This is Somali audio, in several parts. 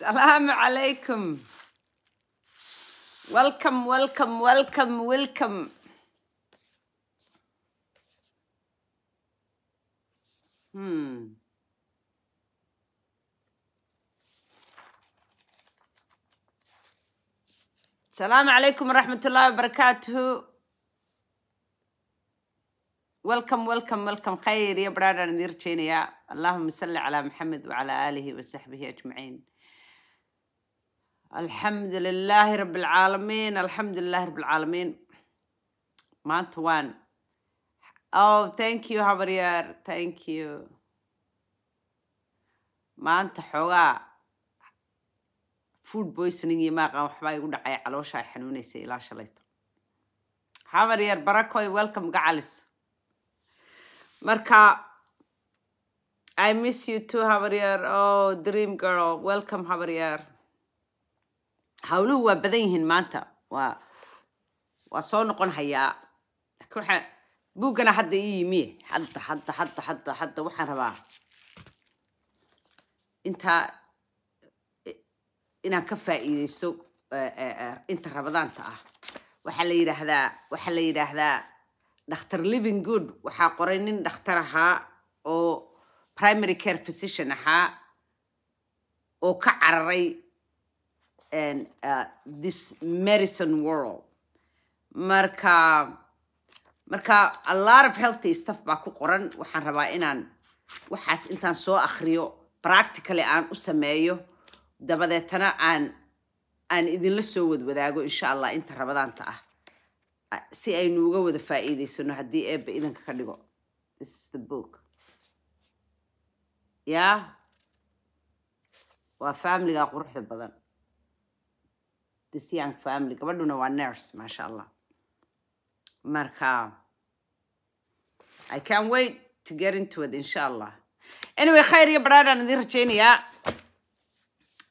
Assalamu alaikum. Welcome, welcome, welcome, welcome. Hmm. Assalamu alaikum warahmatullahi wabarakatuh. welcome welcome welcome khayr iyo baraadhaan idiin rajeynaya allahuma salli calaa maxamed wacalaa aalihi wa saxbihi ajmaciin alxamdu lilaahi rabi alcaalamiin alxamdu lilahi rabi alcaalamiin maanta waan oh thank you habaryaar thank you maanta xoogaa food boisoning iyo maaqan waxbaa igu dhacay caloosha ay xanuunaysa ilaa shalayto habaryaar barakoy welcome gacalis marka i miss you too habaryaar oh dream girl welcome habaryaar hawluhu waa badan yihiin maanta waa waa soo noqon hayaa lakin waxaa buuggana hadda ii yimiye hadda hadda hadda hadda hadda waxaan rabaa intaa inaan ka faa'iideysto inta rabadaanta ah waxaa la yidhaahdaa waxaa la yidhaahdaa dhakhtar living good waxaa qoray nin dhakhtar ahaa oo primary care physician ahaa oo ka cararay and uh, this medicine world marka marka a lot of healthy stuff baa ku qoran waxaan rabaa inaan waxaas intaan soo akriyo practically aan u sameeyo dabadeetana aan aan idinla soo wadwadaago insha allah inta rabadaanta ah si aynu uga wada faa'iidaysano haddii eebba idanka ka dhigo the book ya waa familiga quruxda badan this young family gabadhuna waa nurse maasha allah marka i can wait to get into it insha allah anyway khayr iyo baraadaan idin rajaynayaa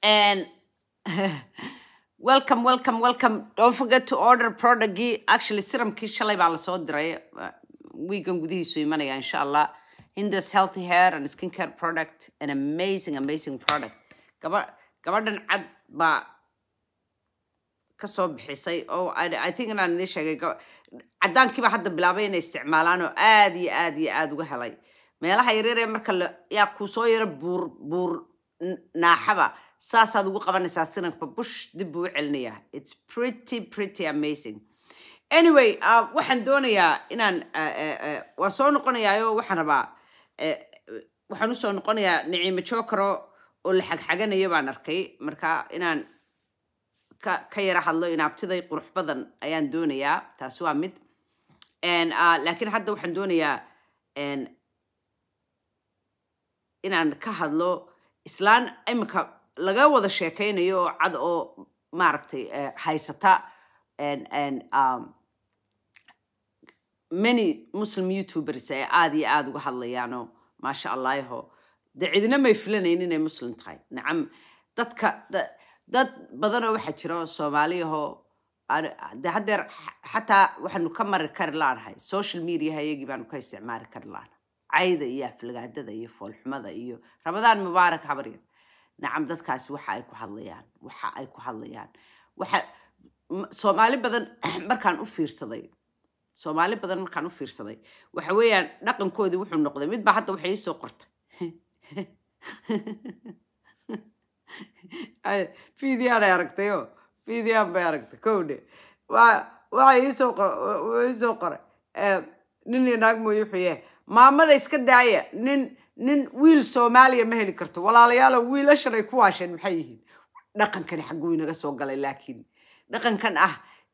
and welcome welcome welcome don't forget to order productgii actually siramkii shalay baa lasoo diray weegan gudihiisu imanaya insha allah hindus healthy hair and skin care product an amazing amazing product gaba gabadhan cad baa kasoo bixisay oo i think inaan idin sheegay caddaankiiba hadda bilaabay inay isticmaalaan oo aad iyo aad iyo aada uga helay meelaha yareeree marka yaa kuu soo yaro buur buur naaxaba saasaad ugu qabanaysaa sinanka bush dib buu u its pretty pretty amazing anyway ah, waxaan doonayaa inaan ah, ah, waa soo noqonayaayo waxaan rabaa eh, waxaan usoo noqonayaa niciimo jokaro oo la xagxaganayo baan arkay marka inaan ka ka yara hadlo inaabtiday qurux badan ayaan doonayaa taas waa mid n ah, laakiin hadda waxaan doonayaa inaan ka hadlo islaan imika laga wada sheekeynayo oo cad oo maaragtay eh, haysata n n um, many muslim youtubers ay aada iyo aada uga hadlayaano maasha allaho de cidina may filanayn inay muslim tahay nacam dadka dad badanoo waxaa jiro soomaaliyahoo de haddeer xataa waxaanu ka mari kari laanahay social mediaha iyagii baanu ka isticmaari kari laanahay cayda iyo aflagaadada iyo foolxumada iyo ramadaan mubaarak habaryar nacam dadkaasi waxa ay ku hadlayaan waxa ay ku hadlayaan waxa soomaali badan markaan u fiirsaday soomaali badan markaan u fiirsaday waxa weeyaan dhaqankoodii wuxuu noqday midbaa hadda waxay iisoo qortay fiidiyaan ay aragtayoo fiidiyaan bay aragtay kowdhe waxa iisoo iisoo qoray nin inaag mooyuxuye maamada iska daaya nin nin wiil soomaaliya ma heli karto walaalayaalo wiilashan ay ku waasheen maxay yihiin dhaqankani xagguu inaga soo galay laakiin dhaqankan ah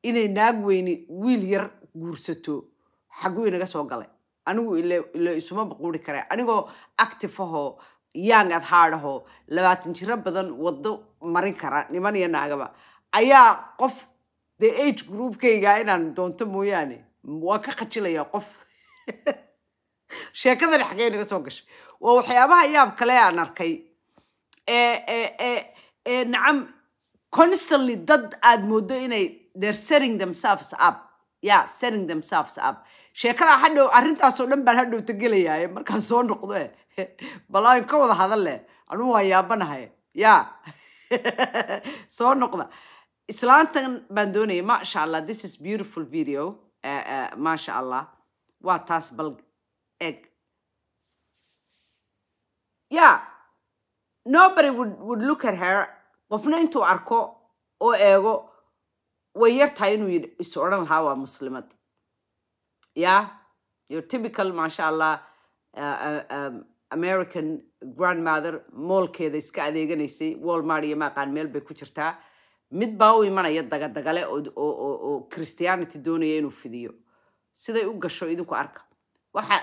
inay naag weyni wiil yar guursato xagguu inaga soo galay anigu ile isuma baquuri kara anigoo active ahoo young at heart labaatan jiro badan waddo marin kara niman iyo naagaba ayaa qof dee age groupkayga inaan doonto mooyaane waa ka khajilaya qof sheekadani xagee naga soo gashay waa waxyaabaha yaab kale aan arkay ee nacam constantly dad aad mooddo inay they're setting themselves up yeah setting themselves up sheekada hadhow arrintaasoo dhan baan hadhow tagelayaaye markaan soo noqdo eh. balaain ka wada hadalleh anuu waa yaabanahay yaa soo noqda islaantan baan doonaya maasha allah this is beautiful video eh, eh, maasha allah waa taas bal eg ya nobody would, would look at her qofna intuu arko oo eego way yartahay inuu is odhan lahaa waa muslimad yeah your typical maasha allah uh, uh, um, american grandmother moolkeeda iska adeeganaysay walmart iyo maaqaan meel bay ku jirtaa mid baa u imanaya dagadagale oo christianity doonaya inuu fidiyo siday u gasho idinku arka waxa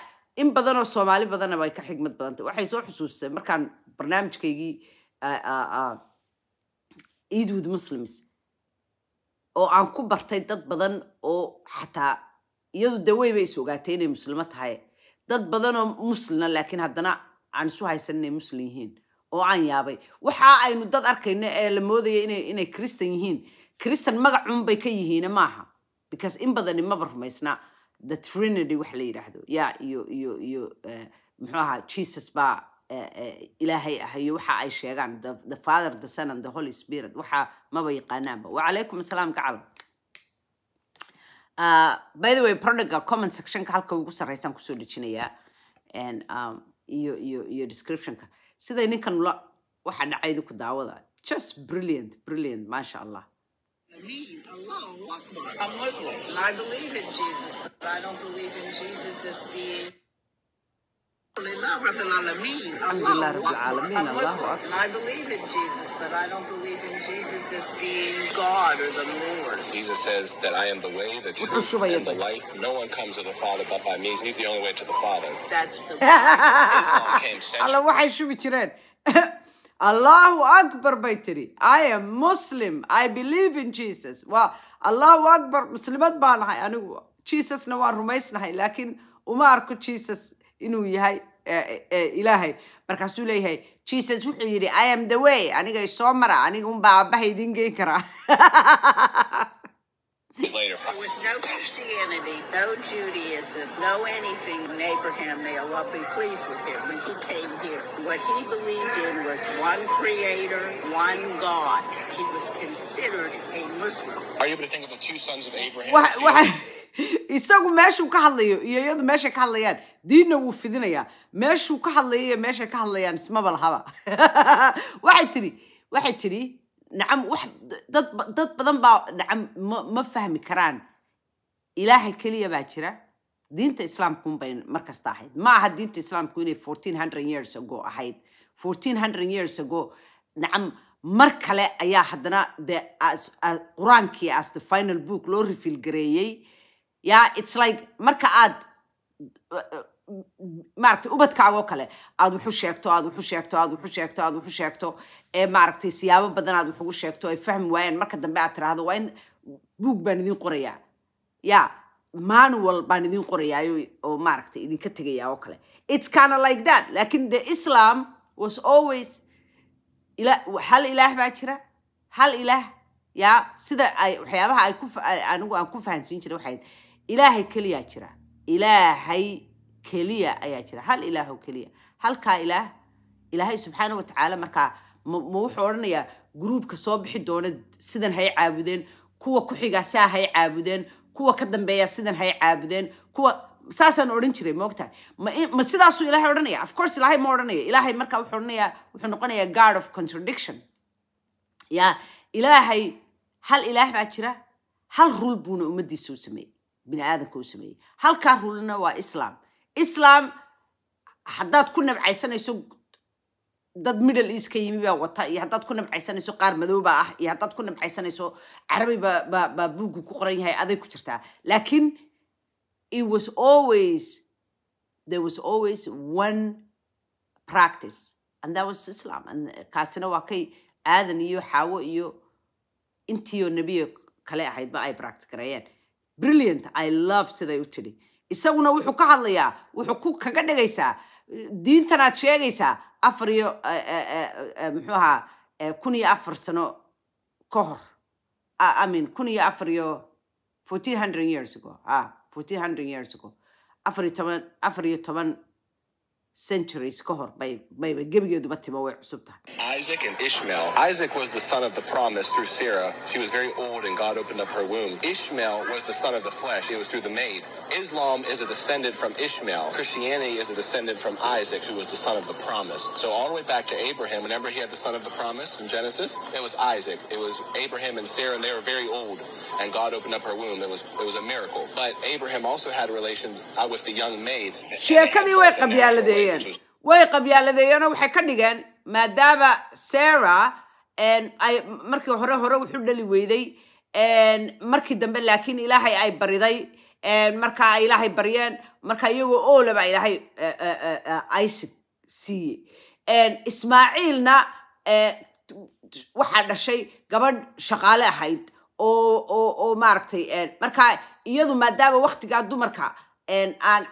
in badan oo soomaali badanna bay ka xigmad badantay waxay soo xusuusay markaan barnaamijkaygii uh, eadwood muslims oo aan ku bartay dad badan oo xataa iyadu dawey bay is ogaatay inay muslimo tahay dad badanoo muslima laakiin haddana aan isu haysan inay muslim yihiin oo aan yaabay waxa aynu dad arkayno ee la moodaya inay christan yihiin magacun bay ka yihiin maaha because in badani maba rumaysna the trinity wax la yidhaahdo ya iyo iyo iyo eh, muxuu ahaa jesus baa eh, eh, ilaahay ah iyo waxa ay sheegaan the father the son and the holy spirit waxa maba yaqaanaanba wacalaykum asalaam gacal Uh, by the way productga comment sectionka halka ugu sarreysaan kusoo dejinayaa um, iyo iyo iyo descriptionka siday ninkan la waxaa dhacaydu ku daawada just brilliant brilliant maasha allah Me, Allah, I'm Muslim. I believe in Jesus, but I don't believe in Jesus as being alxamdulilah rabilcaalamiin allahu akbarwuxuu shubaya alla waxay shubi jireen allahu akbar bay tiri i am muslim i believe in jesus waa allahu akbar muslimad baan ahay anigu jesusna waan rumaysnahay laakiin uma arko inuu yahay ilaahay markaasuu leeyahay jesus wuxuu yidhi i am the way aniga isoo mara aniga unbaa aabaha idin geyn karaa Later. There was no Christianity, no Judaism, no anything in Abraham. May Allah be pleased with him when he came here. What he believed in was one creator, one God. He was considered a Muslim. Are you able to think of the two sons of Abraham? What, what? isagu meeshuu ka hadlayo iyo iyadu meeshay ka hadlayaan diinna wuu fidinayaa meeshuu ka hadlayo iyo meeshay ka hadlayaan ismaba lahaba waxay tidhi waxay tidhi nacam wax dad dad badan baa nacam ma ma fahmi karaan ilaahay keliya baa jira diinta islaamkunbay markasta ahayd ma aha diinta islaamku inay fourteen hundred years ago ahayd fourteen hundred years ago nacam mar kale ayaa haddana de qur-aankii as the final book loo rifiil gareeyey ya its like marka aad maaragtay ubadkaaga oo kale aad wuxu sheegto aad waxu sheegto aad waxu sheegto aad waxu sheegto ee maaragtay siyaabo badan aad waxugu sheegto ay fahmi waayeen marka dambe aad tiraahdo waa in buug baan idin qorayaa ya manual baan idiin qorayaayo oo maaragtay idinka tegaya oo kale its kind of like that laakin the islam was always hal ilaah baa jira hal ilaah ya sida waxyaabaha anigu aan ku fahansiin jiray waxayd ilaahay keliyaa jira ilaahay keliya ayaa jira hal ilaah keliya halkaa ilaah ilaahay subxaana watacaala markaa ma wuxuu odhanayaa gruubka soo bixi doona sidan hay caabudeen kuwa ku xigaa saa hay caabudeen kuwa ka dambeeya sidan hay caabudeen kuwa saasaan odhan jiray maogtahay ma sidaasuu ilahay odhanaya of course ilaahay ma odhanaya ilaahay marka wuxuu odhanayaa wuxuu noqonayaa guard of contradiction ya ilaahay hal ilaah baa jira hal rul buuna ummaddiisa u sameeyey bini aadamka u sameeyey halkaa rulina waa islaam islaam haddaad ku nabcaysanayso dad middle east ka yimi baa wata iyo haddaad ku nabcaysanayso qaar madooba ah iyo haddaad ku nabcaysanayso carabi baa buuggu ku qoran yahay aday ku jirtaa laakiin it was always there was always one practice and that was islam kaasina waa kay aadan iyo xaawo iyo intiioo nebiyo kale ahaydba ay practice gareeyeen brilliant i love siday u tidhi isaguna wuxuu ka hadlayaa wuxuu ku kaga dhigaysaa diintanaad sheegaysaa afar iyo e, e, e, muxuu ahaa kun iyo afar sano ka hor i mean kun iyo afar iyo fourteen hundred years ago ah fourteen hundred years ago afar iyo toban afar iyo toban centuries ka hor bayba gebigeeduba timo way cusub tahay isaac and ishmael isaac was the son of the promise through sarah she was very old and god opened up her womb ishmael was the son of the flesh it was through the maid islam is a descendant from ishmael christianity is a descendant from isaac who was the son of the promise so all the way back to abraham remember he had the son of the promise in genesis it was isaac it was abraham and sarah and they were very old and god opened up her womb it was it was a miracle but abraham also had a relation uh, with the young maid sheekadii way qabyaaladee qabyaaladeeyeen way qabyaaladeeyeenoo waxay ka dhigeen maadaama sarah ay markii hore hore wuxu dhali weyday markii dambe laakiin ilaahay ay bariday markaa ay ilaahay baryeen marka iyagoo oolaba ilaahay e, e, e, isaac siiye ismaaciilna waxaa dhashay gabadh shaqaale ahayd oo maaragtay markaa iyadu maadaama waktigaa dumarka aan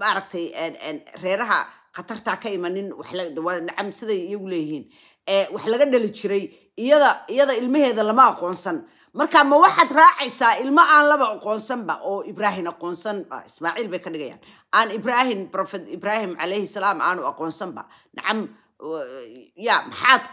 maaragtay reeraha khatartaa ka imanin nacam siday iyagu leeyihiin wax laga dhali jiray iyada iyada ilmaheeda lama aqoonsan marka ma waxaad raacaysaa ilmo aan laba aqoonsanba oo ibraahin aqoonsanba ismaaciil bay ka dhigayaan aan ibraahin profet ibraahim calayhi salaam aanu aqoonsanba nacam ya maxaad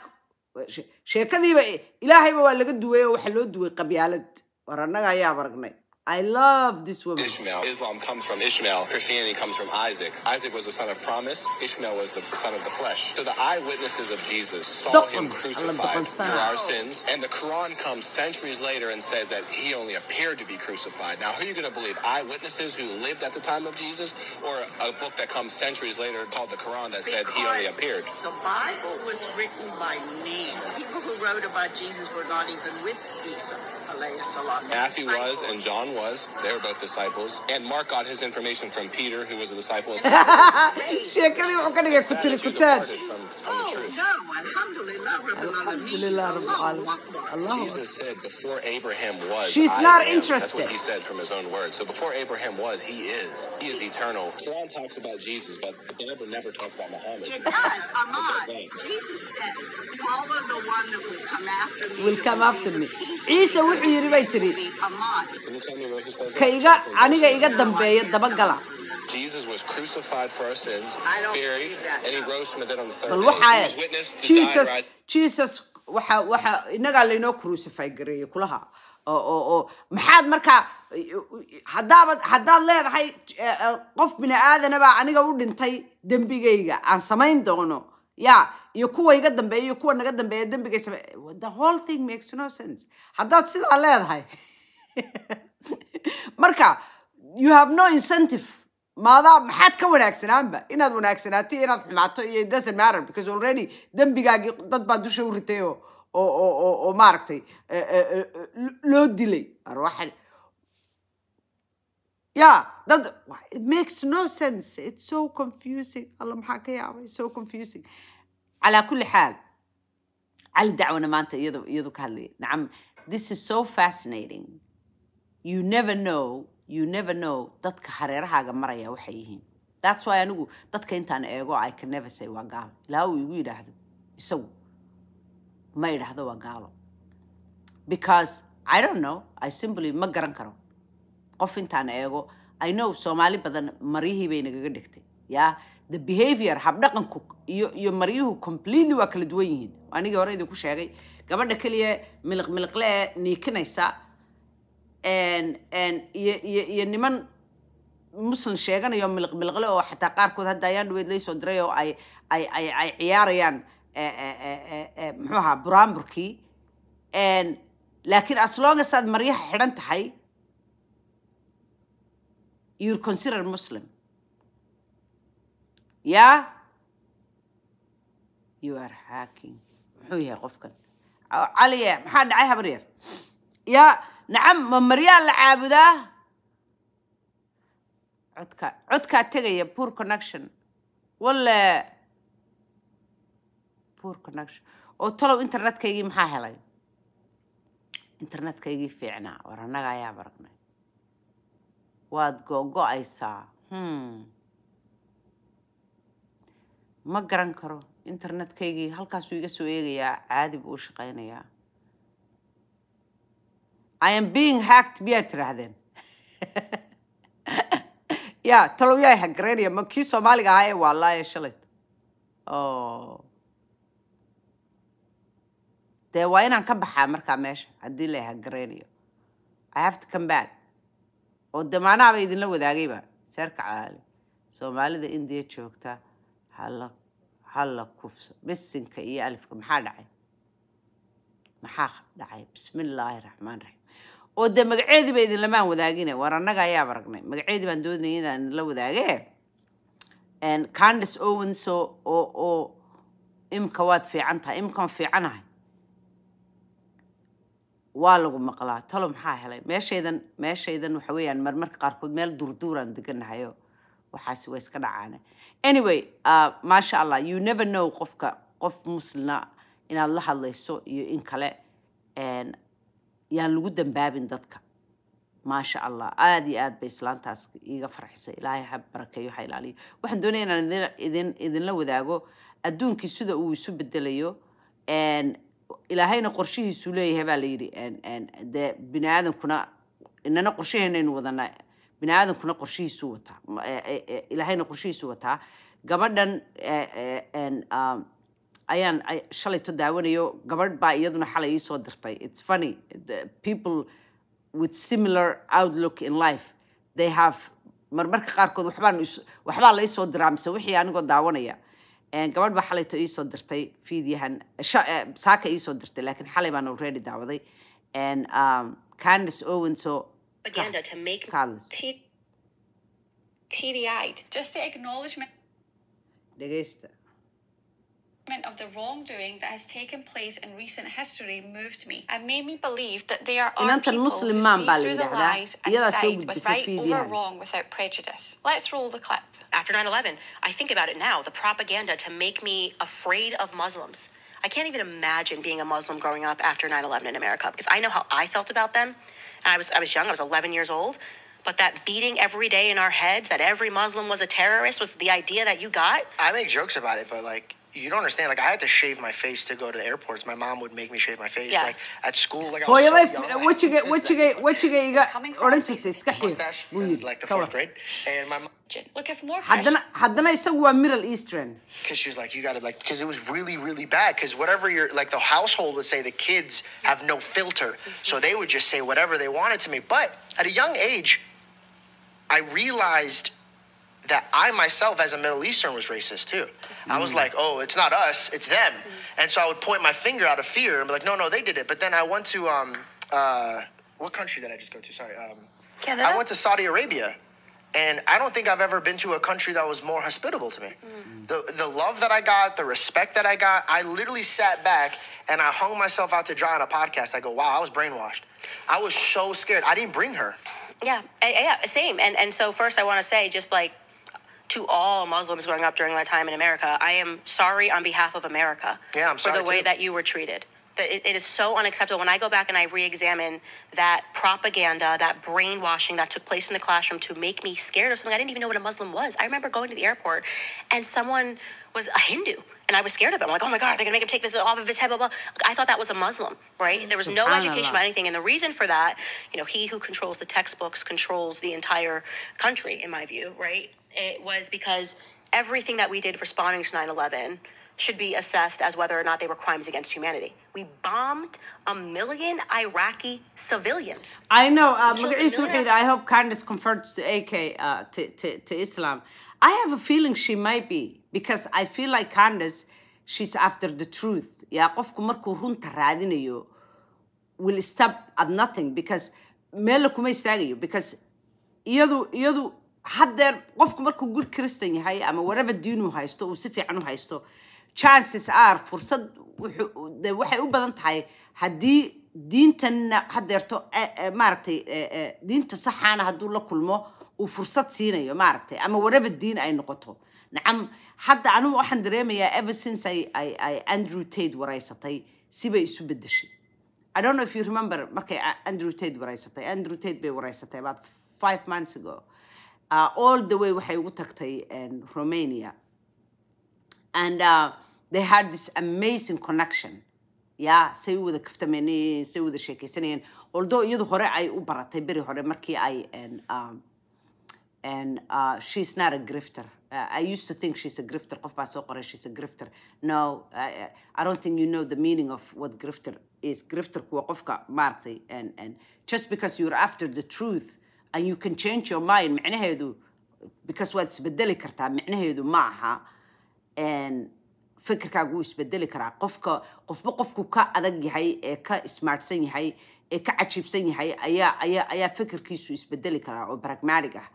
sheekadiiba ilaahayba waa laga duway oo waxaa loo duway qabyaalad war annaga ayaa baragnay I love this woman. Ishmael. Islam comes from Ishmael. Christianity comes from Isaac. Isaac was the son of promise. Ishmael was the son of the flesh. So the eyewitnesses of Jesus saw Stop him crucified for our sins. And the Quran comes centuries later and says that he only appeared to be crucified. Now, who are you going to believe? Eyewitnesses who lived at the time of Jesus or a book that comes centuries later called the Quran that because said he only appeared? The Bible was written by men. People who wrote about Jesus were not even with Esau. Matthew was and John was. They were both disciples. And Mark got his information from Peter, who was a disciple. Oh, Jesus said, Before Abraham was, She's I not am. interested. That's what he said from his own words. So before Abraham was, he is. He is eternal. Quran talks about Jesus, but the Bible never talks about Muhammad. It does, Ahmad. Jesus says, Follow the one that will come after me. Will come after me. Isa wuxuu yiri bay tiri. Ka iga aniga iga dambeeya dabagala. Jesus was crucified for our sins, buried, and he rose from the dead on the third day. He was witnessed to Jesus, die right. Jesus waxa waxa inagaa layno crucify gareeyay kulaha oo maxaad markaa haddaabad haddaad leedahay eh, eh, qof bini aadanabaa aniga u dhintay dembigayga aan samayn doono ya iyo kuwa iga dambeeya iyo kuwa naga dambeeya dembigay samay the whole thing makes no sense haddaad sidaa leedahay marka you have no incentive maadaa maxaad ka wanaagsanaanba inaad wanaagsanaato iyo inaad xumaato iyo doesn't matter because already dembigaagii dad baa dusha u ritay oo oo oo oo maaragtay loo dilay arwaxan ya dad it makes no sense it's so confusing alla maxaa ka yaabay so confusing calaa kulli xaal cali dacwana maanta iyado iyadoo ka hadlaya nacam this is so fascinating you never know you never know dadka hareerahaaga maraya waxay yihiin that's why anigu dadka intaan eego i can never say waa gaalo ilaa uu igu yidhaahdo isagu ma idhaahdo waa gaalo because i don't know i simply ma garan karo qof intaan eego i know soomaali badan maryihii bay nagaga dhigtay yaa the behavior habdhaqanku iyo iyo maryuhu completely waa kala duwan yihiin anigii hore idinku sheegay gabadha keliya miliq miliqle ee niikinaysa iyo iyo iyo niman muslim sheeganayo miliq oo xataa qaarkood hadda ayaan dhaweyd laysoo diray oo ay ciyaarayaan eh, eh, eh, muxuu ahaa buraamburkii laakiin aslongas aad maryaha xidhan tahay you're considered muslim yaa you are hacking muxuu yahay qofkan cali maxaa dhacay habar ya yaa nacam ma maryaa la caabudaa codka codkaa tegaya poor connection walle poor connection oo talow internetkaygii maxaa helay internetkaygii fiicnaa war annaga ayaa baragnay waad go-go-aysaa hmm. ma garan karo internetkaygii halkaasuu iga soo eegayaa caadi buu u shaqaynayaa I am being hacked miyaad tiraahdeen ya talow yaa hagaraynaya ma kii soomaaliga ahaa ee waa laaye shalay dee waa inaan ka baxaa markaa meesha haddii la hagaraynayo I have to come back oo oh, damaanaaba idinla wadaagayba seerka calaali soomaalida indiya joogta hala hala kufso bisinka iyo alifka maxaa dhacay maxaa dhacay bismi illaahi raxmaan raxiim oo de magaceediiba idinlamaan wadaagine waar annaga ayaab aragnay magaceedii baan doodnay inaan idinla wadaagee candice owenso oo oo imka waad fiican tahay imkaan fiicanahay waa lagu maqlaa talo maxaa helay meeshaydan meeshaydan waxa weeyaan marmarka qaarkood meel durduuraan deganahayo waxaasi waa iska dhacaane anyway ah, maasha allah you never know qofka qof muslima inaad la hadlayso iyo in kale yaan lagu dambaabin dadka maasha allah aada iyo aada bay islaantaas iga farxisay ilaahay ha barakeeyo ha ilaaliyo waxaan doonaya inaan idin idinla wadaago adduunkii sida uu isu bedelayo ilaahayna qorshihiisu leeyahay baa layidhi dee bini aadankuna inana qorshaheenaynu wadanaa bini aadamkuna qorshihiisuu wataa e, e, e, ilaahayna qorshihiisu wataa gabadhan ayaan shalayto daawanayo gabadh baa iyaduna xalay iisoo dirtay it's funny people with similar outlook in life they have marmarka qaarkood wabaan waxbaa la ii diraa mise wixii anigoo daawanaya gabadh baa xalayto iisoo dirtay fiidyahan eh, saaka iisoo dirtay laakiin xalay baan already daawaday and um, Candace Owens of the wrongdoing that has taken place in recent history moved me and made me believe that there are people who see through the lies and side with right over wrong without prejudice. Let's roll the clip. After 9-11, I think about it now, the propaganda to make me afraid of Muslims. I can't even imagine being a Muslim growing up after 9-11 in America because I know how I felt about them. I was, I was young, I was 11 years old. But that beating every day in our heads that every Muslim was a terrorist was the idea that you got. I make jokes about it, but like you don't understand. Like I had to shave my face to go to the airports. My mom would make me shave my face. Yeah. Like at school, like I was so young. Eh, what you get? What you get? What you get? You got orange mustache, like the fourth grade, and my. Mom, Look, if more. حدنا حدنا a Middle Eastern. Because she was like, you got to like, because it was really really bad. Because whatever your like the household would say, the kids have no filter, mm-hmm. so they would just say whatever they wanted to me. But at a young age, I realized that I myself, as a Middle Eastern, was racist too. I was mm. like, oh, it's not us, it's them. Mm. And so I would point my finger out of fear and be like, no, no, they did it. But then I went to, um, uh, what country did I just go to? Sorry. Um, Canada? I went to Saudi Arabia. And I don't think I've ever been to a country that was more hospitable to me. Mm. The, the love that I got, the respect that I got, I literally sat back and I hung myself out to dry on a podcast. I go, wow, I was brainwashed. I was so scared. I didn't bring her. Yeah, yeah, same. And and so first, I want to say, just like to all Muslims growing up during that time in America. I am sorry on behalf of America yeah, I'm for the way that you were treated. It, it is so unacceptable. When I go back and I re examine that propaganda, that brainwashing that took place in the classroom to make me scared of something, I didn't even know what a Muslim was. I remember going to the airport and someone was a Hindu and I was scared of him. I'm like, oh my God, they're gonna make him take this off of his head, blah, blah. I thought that was a Muslim, right? There was no education about anything. And the reason for that, you know, he who controls the textbooks controls the entire country, in my view, right? It was because everything that we did responding to 9 11 should be assessed as whether or not they were crimes against humanity. We bombed a million Iraqi civilians. I know. Uh, but I hope kindness converts to AK uh, to, to, to Islam. I have a feeling she might be because I feel like Candace she's after the truth yaa qofku markuu runta raadinayo will stop at nothing because meella kuma istaagayo because iyadu iyadu haddeer qofku markuu good christian yahay ama whatever diinuu haysto uu si fiican u haysto chances are fursad waxay u badan tahay haddii diintanna hadeerto eh, eh, maaragtay eh, diinta saxaana hadduu la kulmo uu fursad siinayo maaragtay ama waraba diin ay noqoto nacam hadda anugu waxaan dareemayaa ever since I, I, andrew tate waraysatay sibay isu bedeshay I don't know if you remember markay uh, Andrew Tate waraysatay Andrew Tate bay waraysatay about five months ago uh, all the way waxay ugu tagtay Romania and uh, they had this amazing connection yeah say wada kaftamanayeen say wada sheekaysanayeen although iyadu hore ay u baratay beri hore markii ay um, and uh, she's not a grifter. Uh, I used to think she's a grifter. soo qoray she's a grifter. No, I, I don't think you know the meaning of what grifter is. Grifter qofka maaragtay and and just because you're after the truth and you can change your mind because waad isbedeli kartaa micnaheedu ma aha and fikirkaagu wuu isbedeli karaa qofka qofba qofku ka adag yahay ee ka smartsan yahay ee ka cajiibsan yahay ayaa ayaa ayaa fikirkiisu isbedeli karaa oo pragmatic ah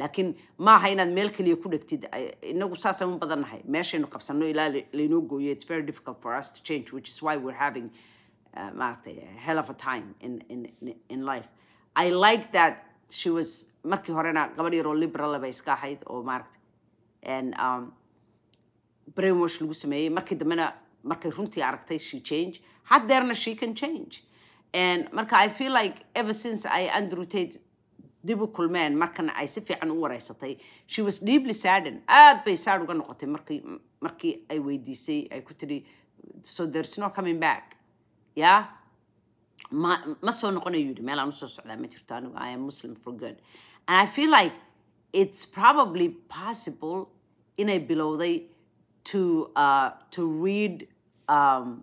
laakiin maaha inaad meel keliya ku dhegtid inagu saasaan u badannahay meeshaynu qabsano ilaa laynoo gooyo it's very difficult for us to change which is why we're having uh, maaragtay hell of a time in, in, in life i like that she was markii horena gabadh yaroo liberal bay iska ahayd oo maaragtay and um, brainwash lagu sameeyey markii dambena markay runtii aragtay she change haddeerna she can change and marka i feel like ever since i undertate dib u kulmeen markana ay si fiican u wareysatay she was deeply sadden aad bay sad uga noqotay markii markii ay weydiisay ay ku tidhi so there's no coming back yeah ma ma soo noqonayo yidhi meel aan usoo socdaa ma jirto anigu i am muslim for good and i feel like it's probably possible inay bilowday to uh, to read um,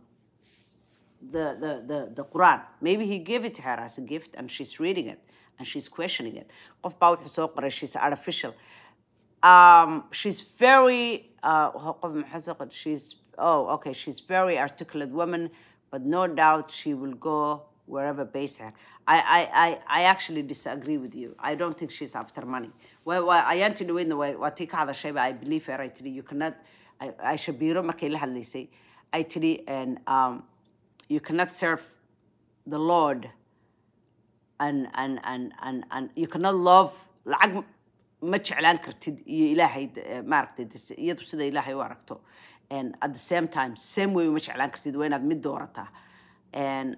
the, the, the, the Quran. Maybe he gave it to her as a gift and she's reading it and she's questioning it qof baa wuxuu soo qoray she's artificial um, she's very uh, she's oh okay she's very articulate woman but no doubt she will go wherever base her I, I, I, I actually disagree with you I don't think she's after money ayaan ti dhaweydna waa tii ka hadashayba I believe her I tiri you cannot I Shabiro markay la hadlaysay I tiri and um, you cannot serve the Lord an lacag ma jeclaan kartid iyo ilaahay eh, maaragtay iyadu sida ilaahay u aragto at the same time same way uma jeclaan kartid waa inaad mid doorataa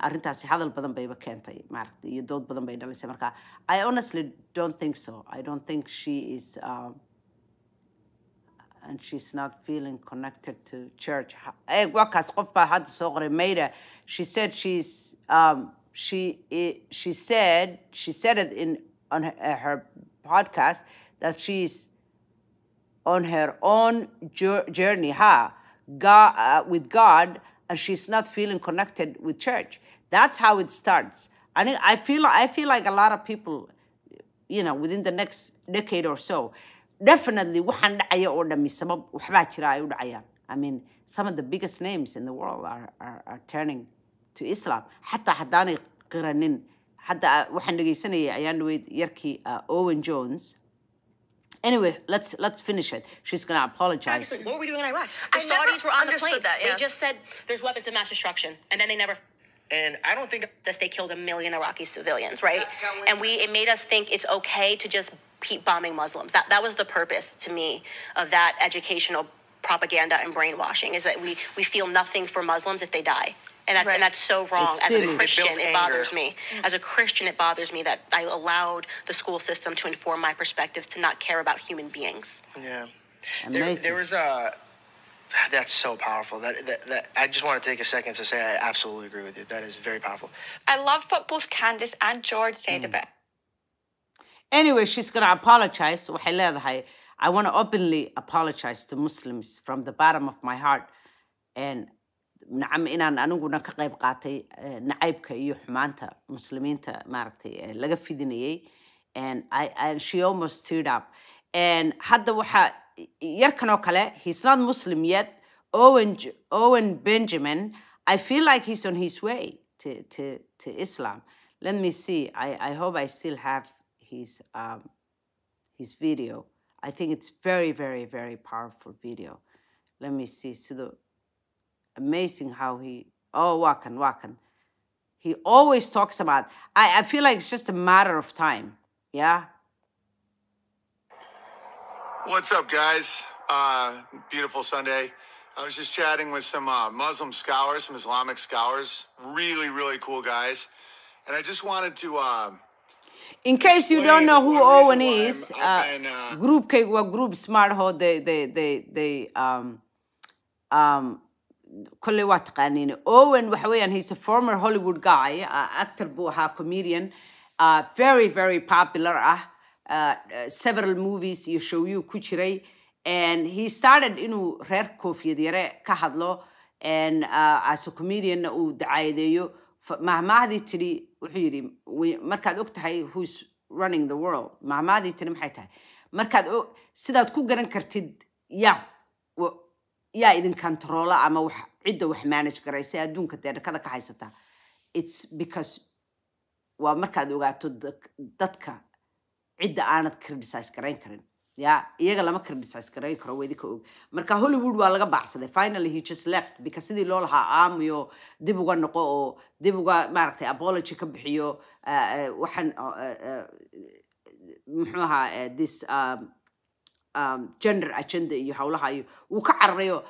arintaasi hadal badan bayba keentay maaragtay iyo dood badan bay dhalisay marka i honestly don't think so i don't think she is um, and she's not feeling connected to church. Hey, eh, what has Qofba had so Maida? She said she's um, she it, she said she said it in on her, uh, her podcast that she's on her own journey, huh? God, uh, with God, and she's not feeling connected with church. That's how it starts. And I feel I feel like a lot of people, you know, within the next decade or so, definitely dhacaya oo sabab waxbaa jira ay u dhacayaan. I mean, some of the biggest names in the world are, are, are turning to islam xataa haddaanay qiranin hadda waxaan dhegaysanayay ayaan dhaweyd yarkii owen jones Anyway, let's let's finish it. She's gonna apologize. What were we doing in Iraq? The I Saudis were on the plane. That, yeah. They just said there's weapons of mass destruction, and then they never and I don't think that they killed a million Iraqi civilians, right? And we it made us think it's okay to just keep bombing Muslims. That that was the purpose to me of that educational propaganda and brainwashing is that we we feel nothing for Muslims if they die and that's right. and that's so wrong. It's as silly. a Christian, it, it bothers me. Mm-hmm. As a Christian, it bothers me that I allowed the school system to inform my perspectives to not care about human beings. Yeah, Amazing. there, there was a. Uh, that's so powerful. That, that, that I just want to take a second to say I absolutely agree with you. That is very powerful. I love what both Candice and George said mm. about. Anyway, she's gonna apologize. I want to openly apologize to Muslims from the bottom of my heart, and nacam inaan aniguna ka qayb qaatay nacaybka iyo xumaanta muslimiinta maaragtay laga fidinayay hadda waxaa yarkan oo kale he's not muslim yet owen, owen benjamin i feel like he's on his way to, to, to islam let me see I, i hope i still have his, um, his video i think it's very very very powerful video let me see sidoo amazing how he, oh, Wakan, Wakan. He always talks about, I, I feel like it's just a matter of time. Yeah? What's up, guys? Uh, beautiful Sunday. I was just chatting with some uh, Muslim scholars, some Islamic scholars, really, really cool guys. And I just wanted to. Uh, in case you don't know who Owen is, uh, uh, group K, group Smart Ho, they, they, they, they, um, um, kolley waa taqaaniin owen waxa weeyaan he's a former hollywood guy actor buu ahaa comedian very very popular ah several movies iyo showyuu ku jiray and he started inuu reer koofiyad yare ka hadlo and uh, as a comedianna uu dacaayadeeyo mahmahdii tidhi wuxuu yidhi markaad og tahay who's running the world mahmaahdii tidhi maxay tahay markaad sidaad ku garan kartid yaa yaa idin controla ama wax cidda wax manage garaysa adduunka dee dhakada ka haysataa its because waa markaad ogaato dadka cidda aanad criticise garayn karin ya iyaga lama criticise garayn karo waa og marka hollywood waa laga baacsaday finally he just left because sidii loo lahaa aamiyo dib uga noqo oo dib uga maaragtay apology ka bixiyo eh, eh, waxaan eh, muxuu ahaa this um, Um, gender agenda iyo howlaha iyo wuu ka cararayo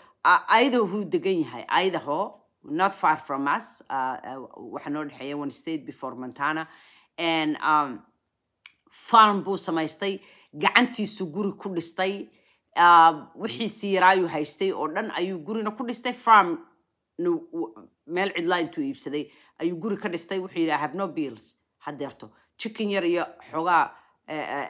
ayadoo huu degan yahay idaho not far from us uh, uh, waxaa noo dhexeeya one state before montana and um, farm buu samaystay gacantiisu guri ku dhistay um, wixiisi yaraayuu haystay oo dhan ayuu gurina ku dhistay farm meel cidlaa intuu iibsaday ayuu guri ka dhistay wuxuu yidhi i have no bills hadeerto chicken yar iyo xoogaa Eh, eh,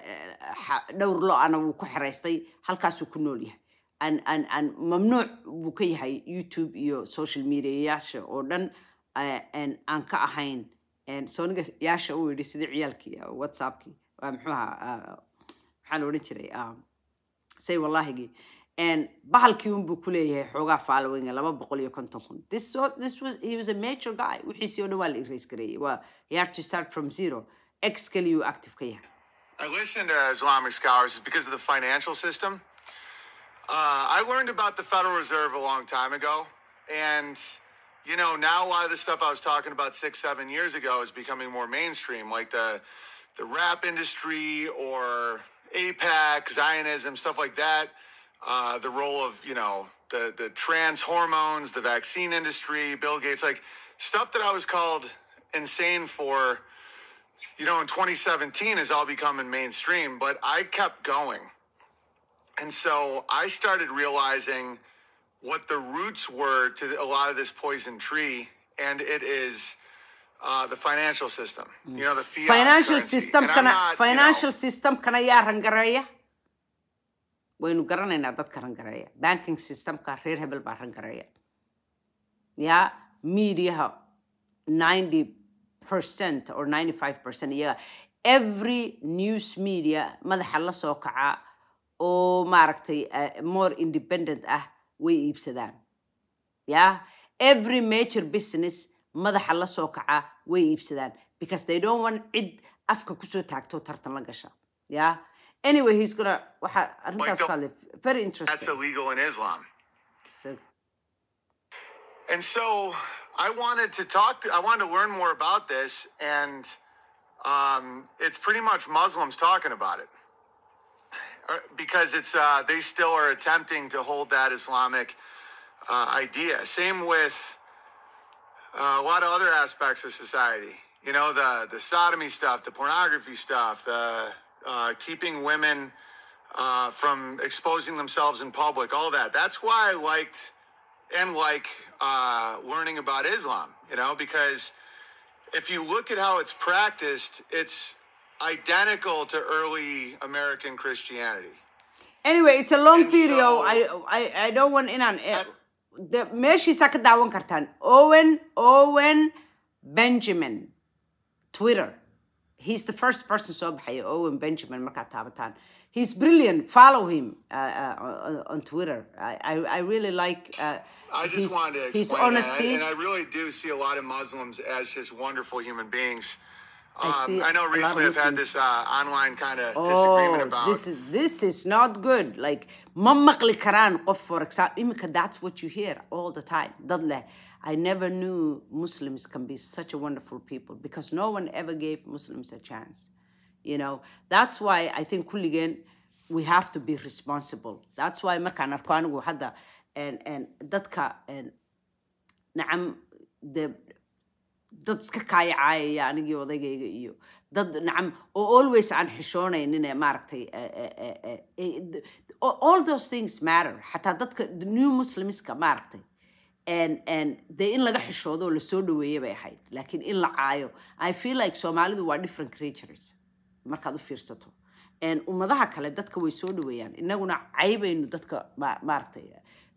eh, dhowr lo-ana wuu ku xiraystay halkaasuu ku nool yahay mamnuuc buu ka yahay youtube iyo social mediayaasha oo dhan aan ka ahayn soonigayaasha u yidhi sida ciyaalkii ah, whatsappkii muxuaha maxaa ah, la odhan jiray ah, say wallahigii bahalkii unbuu ku leeyahay xoogaa followinga laba boqol iyo konton kun this was a major guy wixiisii oo dhan waa la erase gareeyay waa you to start from zero x kaliyuu active ka yahay I listen to Islamic scholars is because of the financial system. Uh, I learned about the Federal Reserve a long time ago, and you know now a lot of the stuff I was talking about six, seven years ago is becoming more mainstream, like the the rap industry or APAC, Zionism, stuff like that. Uh, the role of you know the the trans hormones, the vaccine industry, Bill Gates, like stuff that I was called insane for you know, in 2017 is all becoming mainstream, but I kept going. And so I started realizing what the roots were to a lot of this poison tree, and it is uh, the financial system. Mm. You know, the financial currency. system kana not, financial you know, system kana yaa rangareeya waynu garanaynaa dadka rangareeya banking systemka reer hebel baa rangareeya yaa mediaha 90 100% or 95% iyaga every news media madaxa la soo kaca oo maaragtay eh, more independent ah way iibsadaan yeah every major business madaxa la soo kaca way iibsadaan because they don't want cid afka kusoo taagto tartan la gasha yeah anyway he's gonna waxa arrintaas ka very interesting so I wanted to talk to, I wanted to learn more about this, and um, it's pretty much Muslims talking about it uh, because it's uh, they still are attempting to hold that Islamic uh, idea. Same with uh, a lot of other aspects of society. You know, the the sodomy stuff, the pornography stuff, the uh, keeping women uh, from exposing themselves in public, all that. That's why I liked and like uh, learning about Islam, you know, because if you look at how it's practiced, it's identical to early American Christianity. Anyway, it's a long and video. So, I, I I don't want in on it. Uh, the meeshiisa ka daawan kartaan Owen Owen Benjamin Twitter. He's the first person soo baxaya Owen Benjamin markaad taabataan. He's brilliant. Follow him uh, uh, on Twitter. I, I, I really like uh, I just he's, wanted to explain he's honesty. And I, and I really do see a lot of Muslims as just wonderful human beings. Um, I, I, know recently I've had this uh, online kind of oh, disagreement about this is this is not good. Like mammaqli karan for example, that's what you hear all the time. I never knew Muslims can be such a wonderful people because no one ever gave Muslims a chance. You know, that's why I think kulligan we have to be responsible. That's why markaan arko anigu hadda dadka nacam de dad iska kaayacaayaya anigii odaygayga iyo dad nacam oo always aan xishoonaynin maaragtay all those things matter xataa dadka new muslimska maaragtay dee in laga xishoodo oo lasoo dhaweeye bay ahayd laakiin in la caayo i feel like soomaalidu waa different creatures markaad u fiirsato ummadaha kale dadka way soo dhaweeyaan inaguna caybaynu dadka maaragtay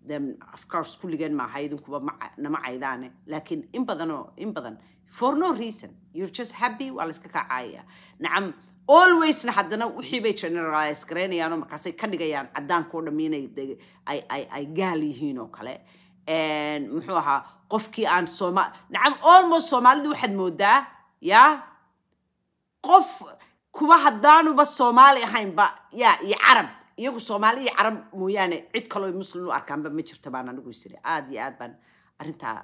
afcourskuligan maaha idinkuba nama caydaane laakiin in badanoo oh, in badan for no reason you're just happy waa layska kaacaya nacam alwaysna haddana wixii generalize garaynayaanoo markaasay ka dhigayaan caddaankao dham inay ay gaal yihiin oo kale muxuu ahaa qofkii aan soma nacam almost soomaalida waxaad moodaa ya qof kuwa haddaanuba soomaali ahaynba yaa iyo carab iyagu soomaali iyo carab mooyaane cid kaloo muslim u arkaanba ma jirta baan anigu isiri aada iyo aad baan arintaa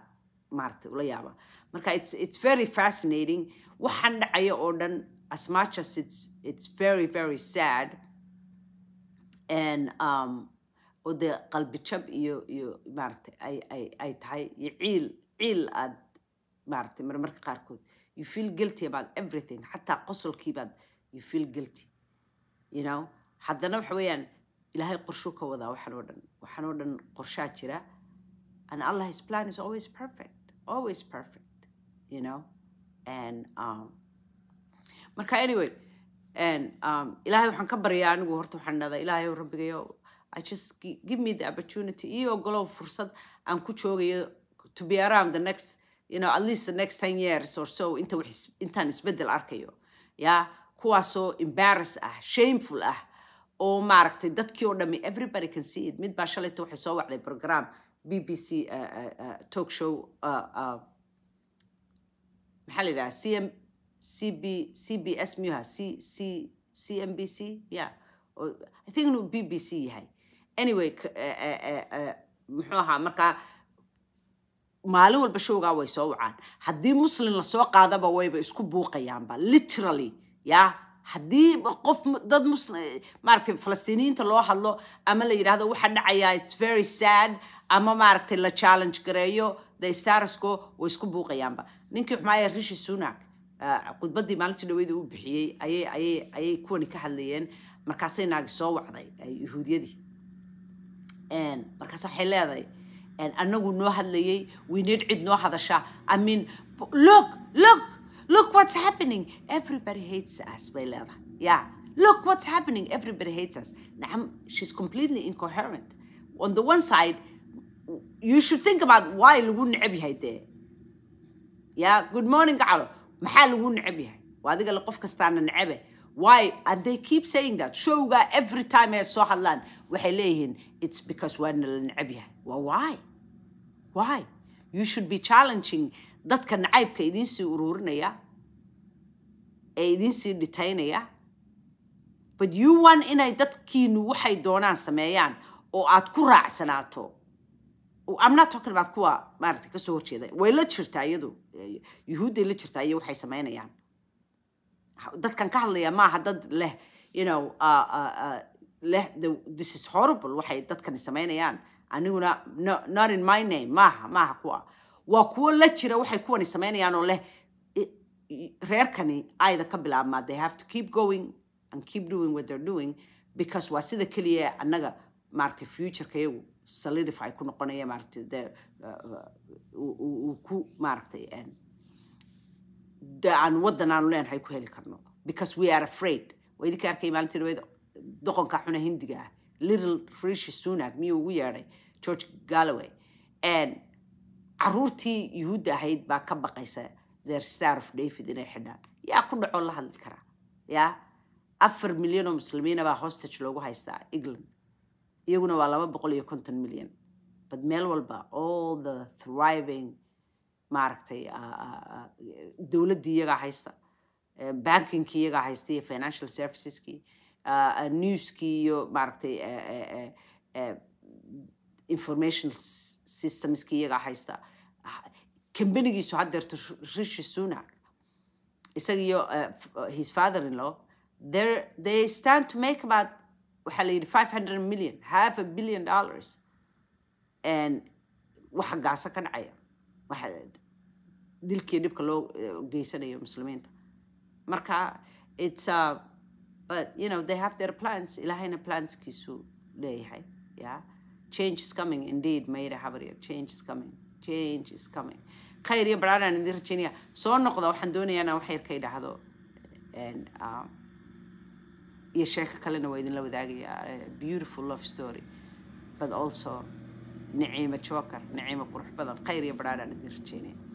maaragtay ula yaaba marka it's, it's very fascinating waxaan dhacaya oo dhan as much as it's, it's very very sad and um, oo dee qalbi jab iyo iyo maaragtay ay, ay, ay tahay iyo ciil ciil aad maaragtay marmarka qaarkood you feel guilty about everything xataa qosolkiibaad you feel guilty you know haddana waxa weeyaan ilaahay qorshuu ka wadaa waxaan dhan waxaan oo dhan qorshaa jira and allah's plan is always perfect always perfect you know and um, marka anyway and um, ilaahay waxaan ka baryaa anigu horta waxaan dhadaa ilaahay rabbigayo I just give me the opportunity iyo golow fursad aan ku joogayo to be around the next you know at least the next 10 years or so inta wax intaan isbedel arkayo ya kuwaasoo embarrass ah shameful ah oo maaragtay dadkii oo dhammi everybody can see it mid baa shalayta waxay soo wacday program b b c eh, eh, eh, talk show maxaa la yidhaha cm cb cbs miyuha c c cmbc ya i think inuu b b c yahay anyway muxuu ahaa markaa maalin walba showgaa way soo wacaan haddii muslin lasoo qaadaba wayba isku buuqayaanba literally ya haddii qof dad mus maaragtay falastiiniyiinta loo hadlo ama la yidhaahdo waxa dhacaya its very sad ama maaragtay la challenge gareeyo the starasco way isku buuqayaanba ninkii xumaaya rishi sunak ah, khudbaddii maalintii dhaweeda u bixiyey ayay ayay ayay kuwani ka hadlayeen markaasay naagi soo wacday yahuudiyadii markaas waxay leedahay anagu noo hadlayay we need cid noo hadasha i mean look look Look what's happening. Everybody hates us, my love. Yeah. Look what's happening. Everybody hates us. Now, she's completely incoherent. On the one side, you should think about why lagu neceb yahay dee yeah good morning gacalo maxaa lagu neceb yahay waa adiga le qof kastaana necebe eh. why and they keep saying that showga every time ay soo hadlaan waxay leeyihiin it's because waana la neceb yahay waa why why you should be challenging dadka nacaybka idinsii uruurinaya ee idinsii dhitaynaya but you one inay dadkiinu waxay doonaan sameeyaan oo aad ku raacsanaato I'm not talking kuwa maaragtay kasoo horjeeda way la jirtaa iyadu yuhuudday la jirtaa iyo waxay sameynayaan dadkan ka hadlaya maaha dad leh you know uh, leh this is horrible waxay dadkani sameynayaan aniguna no, not in my name maaha maaha kuwa waa kuwo la jira waxay kuwani sameynayaan oo leh reerkani ayda ka bilaabmaa they have to keep going and keep doing what they're doing because waa sida keliya annaga maaragtay futureka iyagu solidify ku noqonaya maaragtay de uu uh, uh, ku maaragtay aan waddan aanu leenahay ku heli karno because we are afraid waa idinka arkay maalintii dhaweyd doqonka xuna hindiga ah little rishi sunak miyuu ugu yeedhay george galloway and caruurtii yuhuudda ahayd baa ka baqaysa their star of david inay xidhaan yaa ku dhacoo la hadli karaa yaa afar milyan oo muslimiina baa hostage loogu haystaa england iyaguna waa laba boqol iyo konton milyan bad meel walba all the thriving maaragtay ah, ah, ah, dowladdii iyagaa haysta eh, bankinkii iyagaa haysta iyo financial serviceskii newskii iyo maaragtay eh, eh, informational systemski iyagaa haysta ah, kambanigiisu haddeerta rishi sunak isaga iyo eh, eh, his father in law they stand to make about waxaa la yidhi five hundred million half a billion dollars and waxa gaasa ka dhacaya waxa dilkii dhibka loo eh, geysanayo muslimiinta marka its uh, but you know they have their plans ilahayna planskiisu leeyahay yeah change is coming indeed mayra xabar yar change is coming change is coming khayr iyo baraaraan idin rajaynaya soo noqda waxaan doonayaa inaan wax yarkay dhacdo uh, iyo sheeko kalena waa idinla wadaagayaa beautiful love story but also naciimo joker naciimo qurux badan khayr iyo baraaraan idin rajaynaya